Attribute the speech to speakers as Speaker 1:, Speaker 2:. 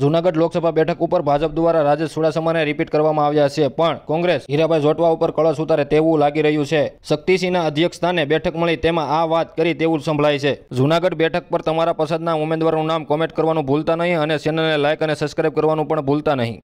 Speaker 1: જૂનાગઢ લોકસભા બેઠક ઉપર ભાજપ દ્વારા રાજેશ ચુડાસમાને રિપીટ કરવામાં આવ્યા છે પણ કોંગ્રેસ હીરાભાઈ જોટવા ઉપર કળશ ઉતારે તેવું લાગી રહ્યું છે શક્તિસિંહના અધ્યક્ષસ્થાને બેઠક મળી તેમાં આ વાત કરી તેવું સંભળાય છે જૂનાગઢ બેઠક પર તમારા પસંદના ઉમેદવારનું નામ કોમેન્ટ કરવાનું ભૂલતા નહીં અને ચેનલને લાઇક અને સબસ્ક્રાઇબ કરવાનું પણ ભૂલતા નહીં